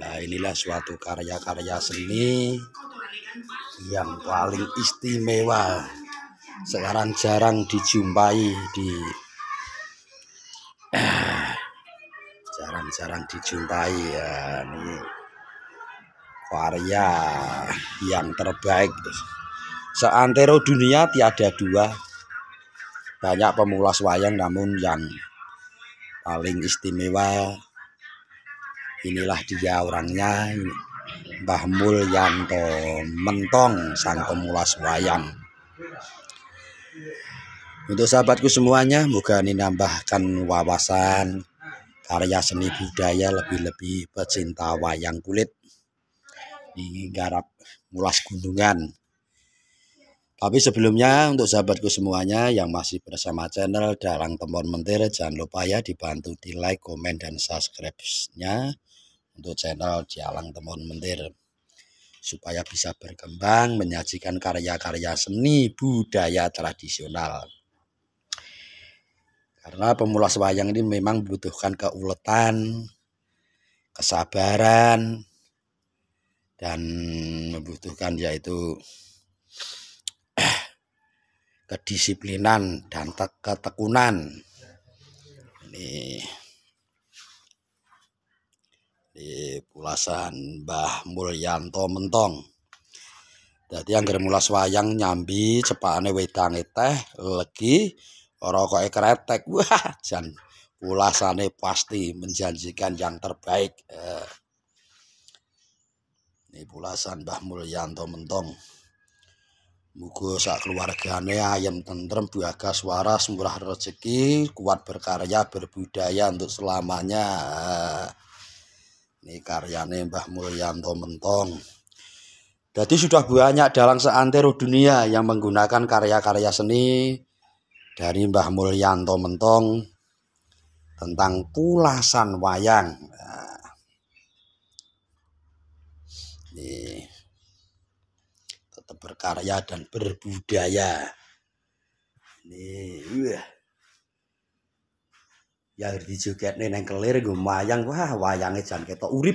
Nah inilah suatu karya-karya seni yang paling istimewa sekarang jarang dijumpai di jarang-jarang dijumpai ya ini karya yang terbaik seantero dunia tiada dua banyak pemulas wayang namun yang paling istimewa inilah dia orangnya Mbah Mulyanto Mentong sang pemulas wayang untuk sahabatku semuanya moga ini nambahkan wawasan karya seni budaya lebih-lebih pecinta wayang kulit di garap mulas gunungan tapi sebelumnya untuk sahabatku semuanya yang masih bersama channel Dalang Tempon Mentir jangan lupa ya dibantu di like, komen, dan subscribe-nya untuk channel Jalang Temun Mentir supaya bisa berkembang menyajikan karya-karya seni budaya tradisional karena pemulas wayang ini memang membutuhkan keuletan kesabaran dan membutuhkan yaitu kedisiplinan dan ketekunan ini di pulasan Mbah Mulyanto Mentong jadi yang mulas wayang nyambi cepane wedang teh legi rokoke kretek wah jan pulasane pasti menjanjikan yang terbaik eh, ini pulasan Mbah Mulyanto Mentong Mugo sak keluargane ayam tentrem biaga suara murah rezeki kuat berkarya berbudaya untuk selamanya eh, ini karyane Mbah Mulyanto Mentong. Jadi sudah banyak dalang seantero dunia yang menggunakan karya-karya seni dari Mbah Mulyanto Mentong tentang pulasan wayang. Nah, ini tetap berkarya dan berbudaya. Ini, wah ya nih neng kelir gue wayang wah wayangnya jangan kita urip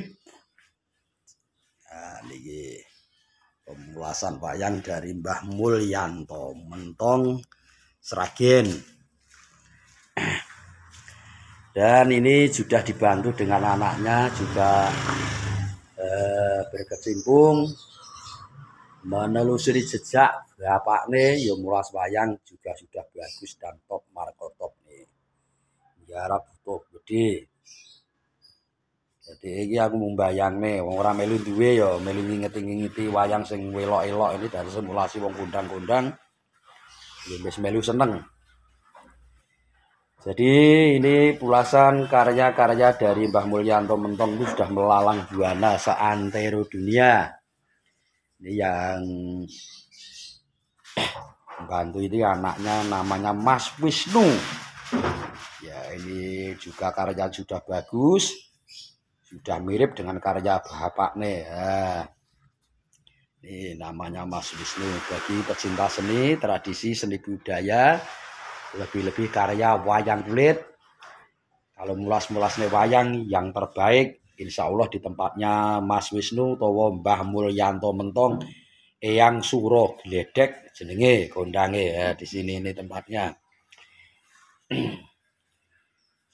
nah pemulasan wayang dari Mbah Mulyanto Mentong Seragen dan ini sudah dibantu dengan anaknya juga eh, berkecimpung menelusuri jejak bapak nih yang mulas wayang juga sudah bagus dan top harap tuh gede jadi ini aku membayangne nih orang melu duwe ya melu inget ingeti wayang sing welo elok ini dari simulasi wong kundang-kundang lebih ya melu seneng jadi ini pulasan karya-karya dari Mbah Mulyanto Mentong itu sudah melalang buana seantero dunia. Ini yang bantu ini anaknya namanya Mas Wisnu ya ini juga karya sudah bagus sudah mirip dengan karya bapak nih. ya. ini namanya Mas Wisnu bagi pecinta seni tradisi seni budaya lebih-lebih karya wayang kulit kalau mulas mulas nih wayang yang terbaik insya Allah di tempatnya Mas Wisnu towo Mbah Mulyanto Mentong Eyang Suro Gledek jenenge kondange ya di sini ini tempatnya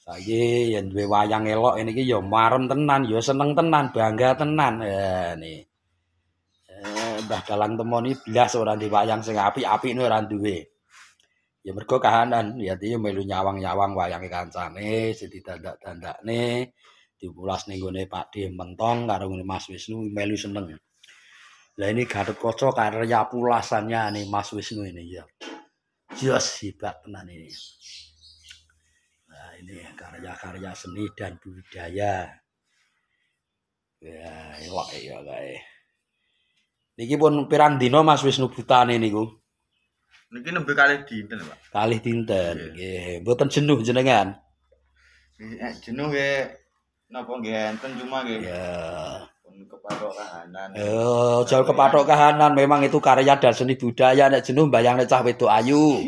saiki ya duwe wayang elok ini ya marem tenan ya seneng tenan bangga tenan ya eh, ini eh, Mbah Dalang temoni blas ora di wayang sing apik-apik ini ora duwe. Ya mergo kahanan, ya dia melu nyawang-nyawang wayange kancane, sing ditandak-tandakne, dipulas ning gone Pak Di Mentong karo Mas Wisnu melu seneng. Lah ini gadek kaca karya pulasannya nih Mas Wisnu ini ya. Jos hebat tenan ini. Nah, ini karya-karya seni dan budaya. Ya, wah ya kae. Niki pun pirang dina Mas Wisnu butane niku? Niki nembe kalih dinten, Pak. Kalih dinten. Nggih, mboten jenuh jenengan. jenuh ya napa nggih cuma nggih. Ya. kepatok kahanan. Oh, jauh kepatok kahanan memang itu karya dan seni budaya nek jenuh bayang cah wedok ayu.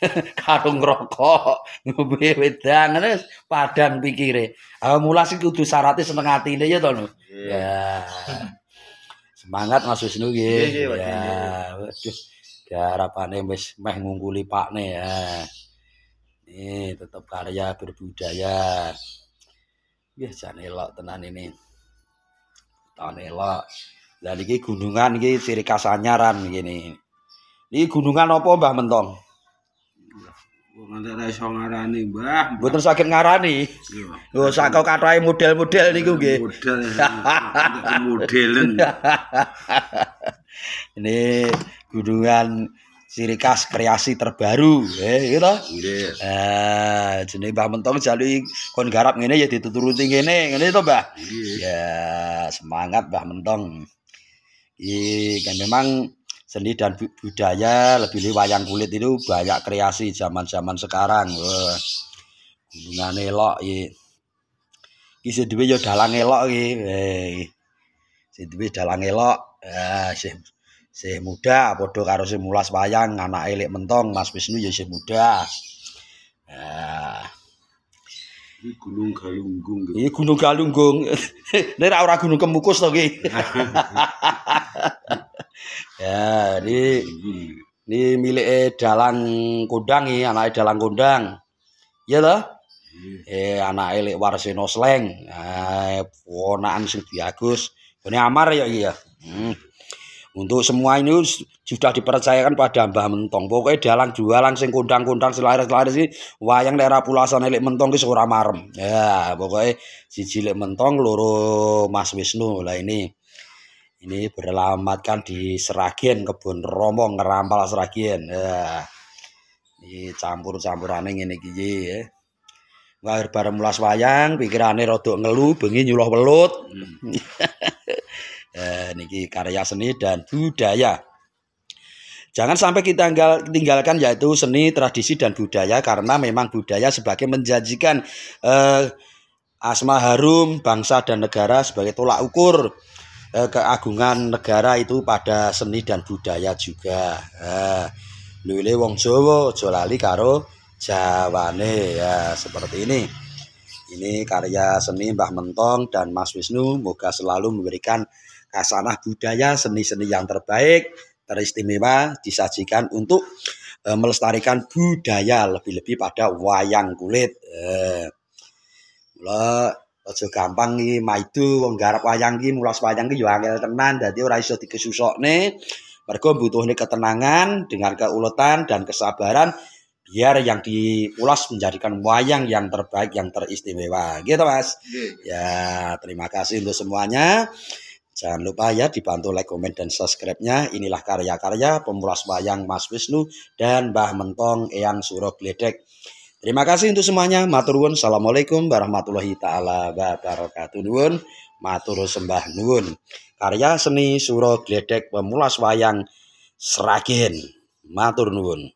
karo ngrokok ngombe wedang terus padang pikire ah mula kudu syaratnya seneng atine ya to ya semangat Mas Wisnu nggih ya wis harapane wis meh ngungkuli pakne ya nih tetep karya berbudaya ya jane elok tenan ini tahun elok lah niki gunungan iki ciri khas ngene iki gunungan apa Mbah Mentong Nganti ra iso ngarani, Mbah. Mboten sakit ngarani. Iya. Lho sak kau kathake model-model niku nggih. Model. Iya. Modelen. Ini gunungan ciri khas kreasi terbaru eh gitu iya ah jenis eh, jenenge Mbah Mentong jalu kon garap ngene ya dituturuti ngene ini tuh Mbah ya semangat Mbah Mentong iya kan memang seni dan budaya lebih lebih wayang kulit itu banyak kreasi zaman zaman sekarang wah gunungan elok ya kisah dua ya dalang elok ya kisah dua dalang elok ah eh, sih muda bodoh karo sih mulas wayang anak elek mentong mas wisnu ya sih muda eh, ini gunung galunggung ini gunung galunggung ini orang gunung kemukus lagi Ya, ini ini iya iya. Eh, milik Dalang kundang ini, anak Dalang kundang. Iya lo Eh anak elek Warsino Sleng. Eh ponakan sing Agus. Ini Amar ya iya. Hmm. Untuk semua ini sudah dipercayakan pada Mbah Mentong. Pokoknya dalang jualan sing kundang-kundang selaris-laris iki wayang daerah pulasan elek Mentong ki ora marem. Ya, pokoknya si cilik Mentong loro Mas Wisnu lah ini. Ini beralamatkan di Seragen, kebun Romo ngerampal Seragen. Ya. Ini campur-campurannya ini gigi ya. Wah, bareng mulas wayang, pikirane rodok ngelu, bengi nyuloh welut. eh, niki karya seni dan budaya. Jangan sampai kita tinggalkan yaitu seni, tradisi dan budaya karena memang budaya sebagai menjanjikan eh, asma harum bangsa dan negara sebagai tolak ukur eh, keagungan negara itu pada seni dan budaya juga. Eh, Lule wong Jawa Jolali karo Jawane ya seperti ini. Ini karya seni Mbah Mentong dan Mas Wisnu moga selalu memberikan kasanah budaya seni-seni yang terbaik, teristimewa disajikan untuk eh, melestarikan budaya lebih-lebih pada wayang kulit. Eh, aja gampang iki maidu wong garap wayang iki mulas wayang iki yo angel tenan dadi ora nih. Mereka butuh butuhne ketenangan dengan keuletan dan kesabaran biar yang diulas menjadikan wayang yang terbaik yang teristimewa gitu mas yeah. ya terima kasih untuk semuanya jangan lupa ya dibantu like comment dan subscribe nya inilah karya-karya pemulas wayang Mas Wisnu dan Mbah Mentong Eyang Suro Gledek Terima kasih untuk semuanya. Matur nuwun. Assalamualaikum warahmatullahi taala wabarakatuh. Nuwun matur sembah nuwun. Karya seni Suro Gledek Pemulas Wayang Sragen. Matur nuwun.